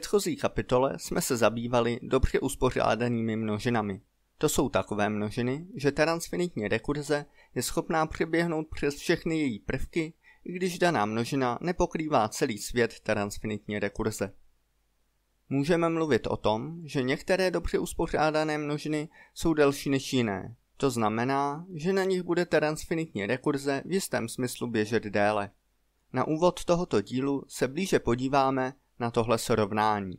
předchozí kapitole jsme se zabývali dobře uspořádanými množinami. To jsou takové množiny, že transfinitní rekurze je schopná přeběhnout přes všechny její prvky, i když daná množina nepokrývá celý svět transfinitní rekurze. Můžeme mluvit o tom, že některé dobře uspořádané množiny jsou delší než jiné. To znamená, že na nich bude transfinitní rekurze v jistém smyslu běžet déle. Na úvod tohoto dílu se blíže podíváme na tohle srovnání.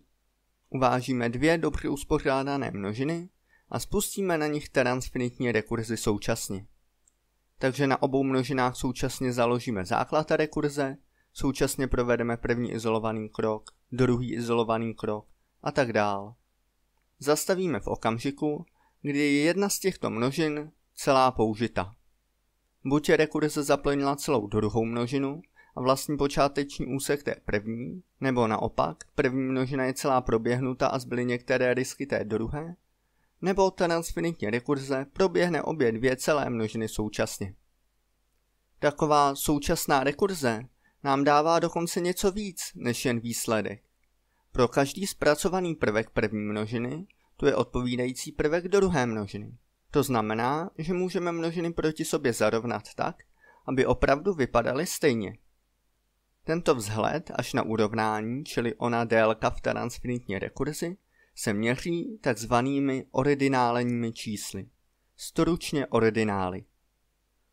Uvážíme dvě dobře uspořádané množiny a spustíme na nich transfinitní rekurzy současně. Takže na obou množinách současně založíme základ rekurze, současně provedeme první izolovaný krok, druhý izolovaný krok a tak dál. Zastavíme v okamžiku, kdy je jedna z těchto množin celá použita. Buď rekurze zaplnila celou druhou množinu, a vlastní počáteční úsek té první, nebo naopak, první množina je celá proběhnuta a zbyly některé risky té druhé, nebo transfinitní rekurze proběhne obě dvě celé množiny současně. Taková současná rekurze nám dává dokonce něco víc než jen výsledek. Pro každý zpracovaný prvek první množiny tu je odpovídající prvek druhé množiny. To znamená, že můžeme množiny proti sobě zarovnat tak, aby opravdu vypadaly stejně. Tento vzhled až na urovnání, čili ona délka v transfinitní rekurzi, se měří takzvanými ordinálními čísly, stručně ordinály.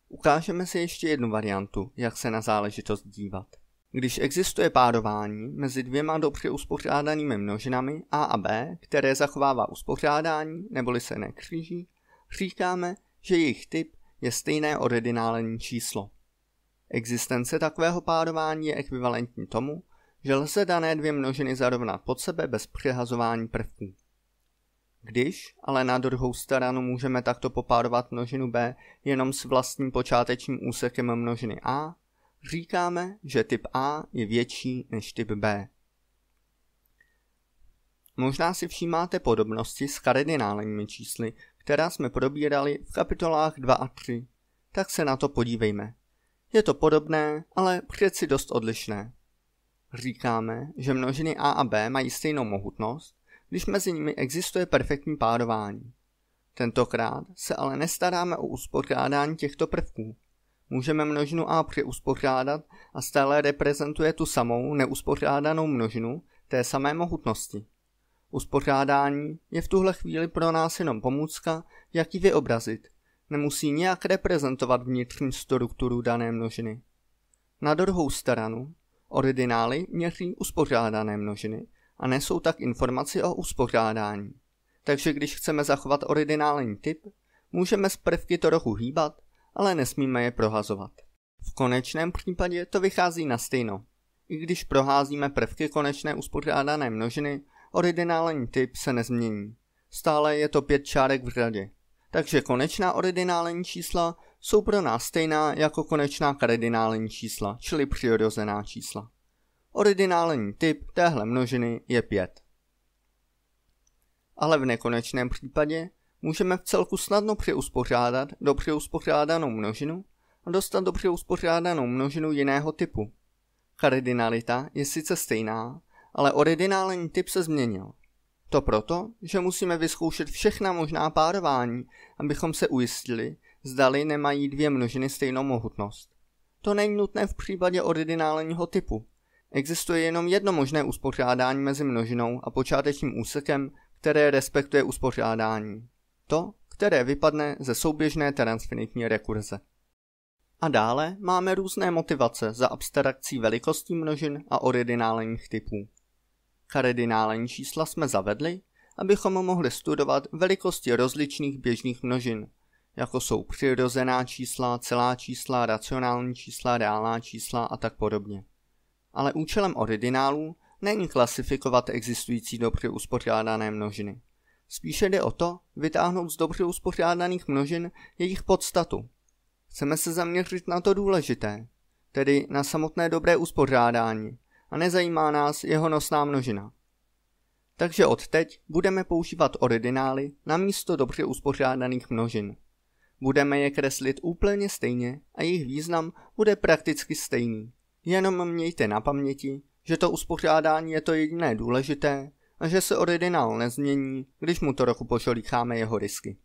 Ukážeme si ještě jednu variantu, jak se na záležitost dívat. Když existuje párování mezi dvěma dobře uspořádanými množinami A a B, které zachovává uspořádání neboli se nekříží, říkáme, že jejich typ je stejné ordinální číslo. Existence takového párování je ekvivalentní tomu, že lze dané dvě množiny zarovnat pod sebe bez přehazování prvků. Když ale na druhou stranu můžeme takto popárovat množinu b jenom s vlastním počátečním úsekem množiny a, říkáme, že typ a je větší než typ b. Možná si všímáte podobnosti s kardinálními čísly, která jsme probírali v kapitolách 2 a 3. Tak se na to podívejme. Je to podobné, ale přeci dost odlišné. Říkáme, že množiny A a B mají stejnou mohutnost, když mezi nimi existuje perfektní párování. Tentokrát se ale nestaráme o uspořádání těchto prvků. Můžeme množinu A přeuspořádat a stále reprezentuje tu samou neuspořádanou množinu té samé mohutnosti. Uspořádání je v tuhle chvíli pro nás jenom pomůcka, jak ji vyobrazit, nemusí nějak reprezentovat vnitřní strukturu dané množiny. Na druhou stranu, ordinály měří uspořádané množiny a nesou tak informaci o uspořádání. Takže když chceme zachovat ordinální typ, můžeme z prvky trochu hýbat, ale nesmíme je prohazovat. V konečném případě to vychází na stejno. I když proházíme prvky konečné uspořádané množiny, originální typ se nezmění. Stále je to pět čárek v řadě takže konečná ordinální čísla jsou pro nás stejná jako konečná kardinální čísla, čili přirozená čísla. Ordinální typ téhle množiny je 5. Ale v nekonečném případě můžeme v celku snadno přeuspořádat do přeuspořádanou množinu a dostat do přeuspořádanou množinu jiného typu. Kardinalita je sice stejná, ale ordinální typ se změnil. To proto, že musíme vyzkoušet všechna možná párování, abychom se ujistili, zdali nemají dvě množiny stejnou mohutnost. To není nutné v případě ordinálního typu. Existuje jenom jedno možné uspořádání mezi množinou a počátečním úsekem, které respektuje uspořádání. To, které vypadne ze souběžné transfinitní rekurze. A dále máme různé motivace za abstrakcí velikostí množin a originálních typů. Kardinální čísla jsme zavedli, abychom mohli studovat velikosti rozličných běžných množin, jako jsou přirozená čísla, celá čísla, racionální čísla, reálná čísla a tak podobně. Ale účelem ordinálů není klasifikovat existující dobře uspořádané množiny. Spíše jde o to, vytáhnout z dobře uspořádaných množin jejich podstatu. Chceme se zaměřit na to důležité, tedy na samotné dobré uspořádání, a nezajímá nás jeho nosná množina. Takže od teď budeme používat ordinály na místo dobře uspořádaných množin. Budeme je kreslit úplně stejně a jejich význam bude prakticky stejný. Jenom mějte na paměti, že to uspořádání je to jediné důležité a že se ordinál nezmění, když mu trochu pošolícháme jeho risky.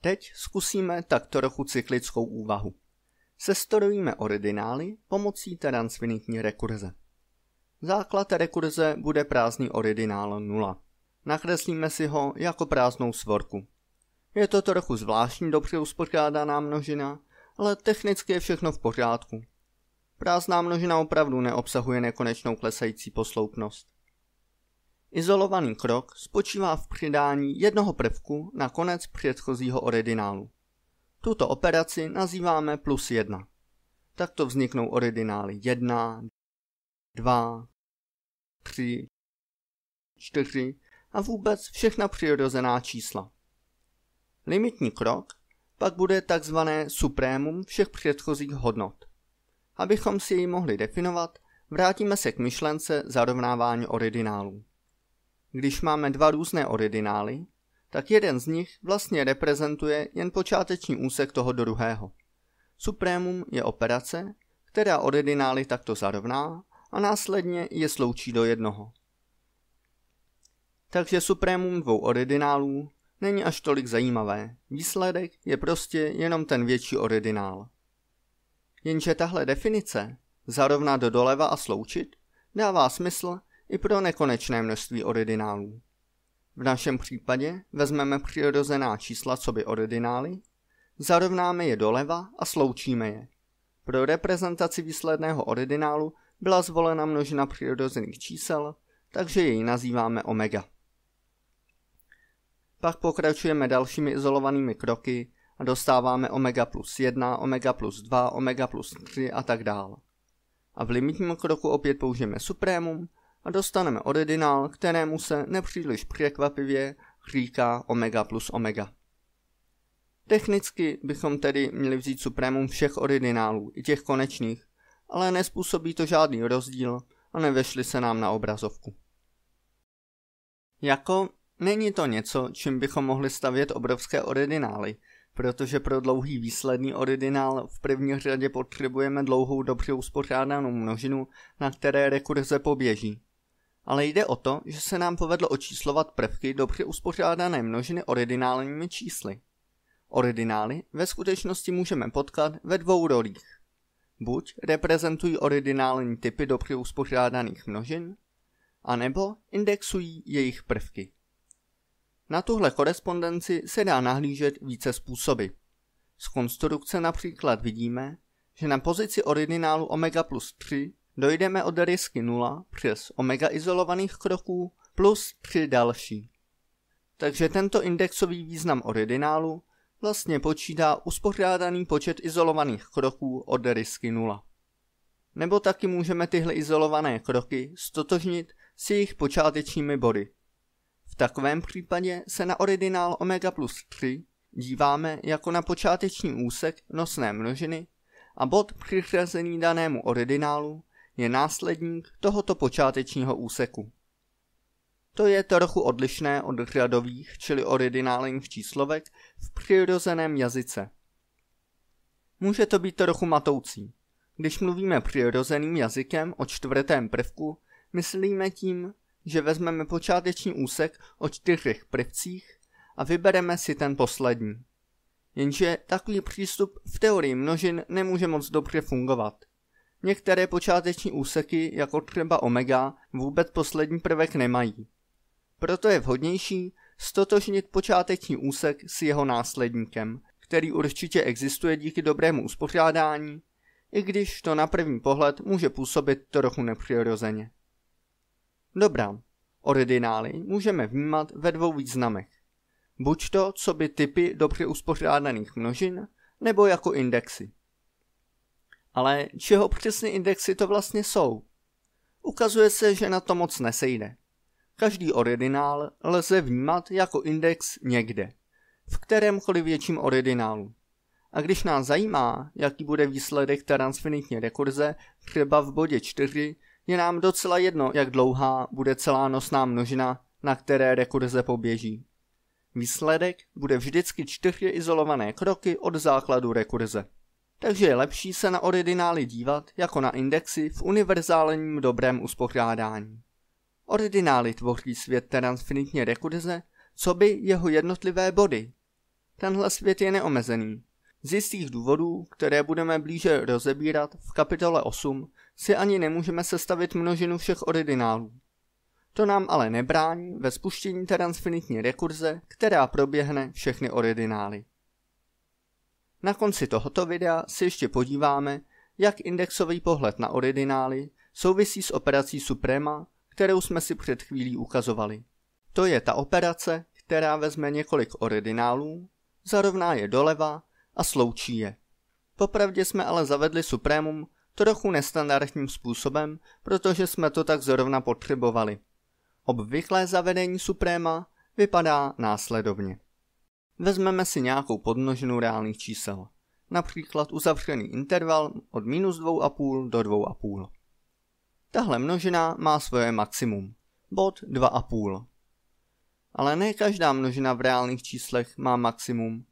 Teď zkusíme tak trochu cyklickou úvahu. Sestorujeme ordinály pomocí transfinitní rekurze. Základ rekurze bude prázdný originál 0. Nakreslíme si ho jako prázdnou svorku. Je to trochu zvláštní dobře uspořádaná množina, ale technicky je všechno v pořádku. Prázdná množina opravdu neobsahuje nekonečnou klesající posloupnost. Izolovaný krok spočívá v přidání jednoho prvku na konec předchozího originálu. Tuto operaci nazýváme plus 1. Takto vzniknou originály 1, dva, tři, čtyři a vůbec všechna přirozená čísla. Limitní krok pak bude takzvané suprémum všech předchozích hodnot. Abychom si ji mohli definovat, vrátíme se k myšlence zarovnávání originálů. Když máme dva různé originály, tak jeden z nich vlastně reprezentuje jen počáteční úsek toho druhého. Supremum je operace, která originály takto zarovná a následně je sloučí do jednoho. Takže supremum dvou originálů není až tolik zajímavé, výsledek je prostě jenom ten větší originál. Jenže tahle definice, zarovna do doleva a sloučit, dává smysl i pro nekonečné množství originálů. V našem případě vezmeme přirozená čísla co by ordinály, zarovnáme je doleva a sloučíme je. Pro reprezentaci výsledného originálu byla zvolena množina přirozených čísel, takže jej nazýváme omega. Pak pokračujeme dalšími izolovanými kroky a dostáváme omega plus 1, omega plus 2, omega plus 3 a tak dále. A v limitním kroku opět použijeme supremum a dostaneme ordinál, kterému se nepříliš překvapivě říká omega plus omega. Technicky bychom tedy měli vzít supremum všech ordinálů, i těch konečných, ale nespůsobí to žádný rozdíl a nevešli se nám na obrazovku. Jako není to něco, čím bychom mohli stavět obrovské originály, protože pro dlouhý výsledný originál v první řadě potřebujeme dlouhou dobře uspořádanou množinu, na které rekurze poběží. Ale jde o to, že se nám povedlo očíslovat prvky dobře uspořádané množiny originálními čísly. Originály ve skutečnosti můžeme potkat ve dvou rolích buď reprezentují originální typy dobře uspořádaných množin, anebo indexují jejich prvky. Na tuhle korespondenci se dá nahlížet více způsoby. Z konstrukce například vidíme, že na pozici originálu omega plus 3 dojdeme od risky 0 přes omega izolovaných kroků plus 3 další. Takže tento indexový význam originálu vlastně počítá uspořádaný počet izolovaných kroků od risky 0. Nebo taky můžeme tyhle izolované kroky stotožnit s jejich počátečními body. V takovém případě se na originál omega plus 3 díváme jako na počáteční úsek nosné množiny a bod přiřazený danému originálu je následník tohoto počátečního úseku. To je trochu odlišné od řadových, čili originálních číslovek v přirozeném jazyce. Může to být trochu matoucí. Když mluvíme přirozeným jazykem o čtvrtém prvku, myslíme tím, že vezmeme počáteční úsek o čtyřech prvcích a vybereme si ten poslední. Jenže takový přístup v teorii množin nemůže moc dobře fungovat. Některé počáteční úseky, jako třeba omega, vůbec poslední prvek nemají. Proto je vhodnější stotožnit počáteční úsek s jeho následníkem, který určitě existuje díky dobrému uspořádání, i když to na první pohled může působit trochu nepřirozeně. Dobrá, ordinály můžeme vnímat ve dvou významech. Buď to, co by typy dobře uspořádaných množin, nebo jako indexy. Ale čeho přesně indexy to vlastně jsou? Ukazuje se, že na to moc nesejde. Každý originál lze vnímat jako index někde, v kterémkoliv větším originálu. A když nás zajímá, jaký bude výsledek transfinitní rekurze, třeba v bodě 4, je nám docela jedno, jak dlouhá bude celá nosná množina, na které rekurze poběží. Výsledek bude vždycky čtyři izolované kroky od základu rekurze. Takže je lepší se na originály dívat jako na indexy v univerzálním dobrém uspořádání. Ordinály tvoří svět transfinitně rekurze, co by jeho jednotlivé body. Tenhle svět je neomezený. Z jistých důvodů, které budeme blíže rozebírat v kapitole 8, si ani nemůžeme sestavit množinu všech ordinálů. To nám ale nebrání ve spuštění transfinitní rekurze, která proběhne všechny ordinály. Na konci tohoto videa si ještě podíváme, jak indexový pohled na ordinály souvisí s operací Suprema kterou jsme si před chvílí ukazovali. To je ta operace, která vezme několik originálů, zarovná je doleva a sloučí je. Popravdě jsme ale zavedli Supremum trochu nestandardním způsobem, protože jsme to tak zrovna potřebovali. Obvyklé zavedení Suprema vypadá následovně. Vezmeme si nějakou podmnožinu reálných čísel, například uzavřený interval od minus 2,5 do 2,5. Tahle množina má svoje maximum, bod 2,5. Ale ne každá množina v reálných číslech má maximum.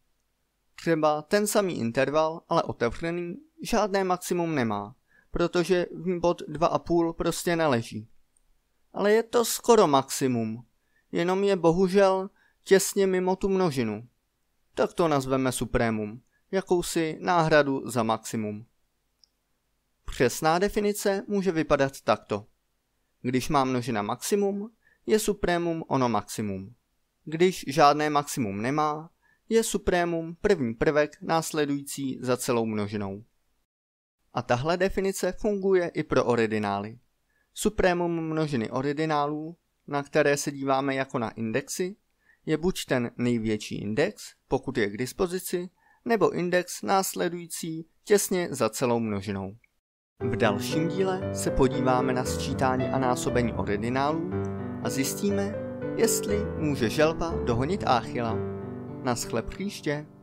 Třeba ten samý interval, ale otevřený, žádné maximum nemá, protože bod 2,5 prostě neleží. Ale je to skoro maximum, jenom je bohužel těsně mimo tu množinu. Tak to nazveme supremum, jakousi náhradu za maximum. Přesná definice může vypadat takto. Když má množina maximum, je supremum ono maximum. Když žádné maximum nemá, je supremum první prvek následující za celou množinou. A tahle definice funguje i pro ordinály. Supremum množiny ordinálů, na které se díváme jako na indexy, je buď ten největší index, pokud je k dispozici, nebo index následující těsně za celou množinou. V dalším díle se podíváme na sčítání a násobení ordinálů a zjistíme, jestli může želva dohonit na Naschle příště.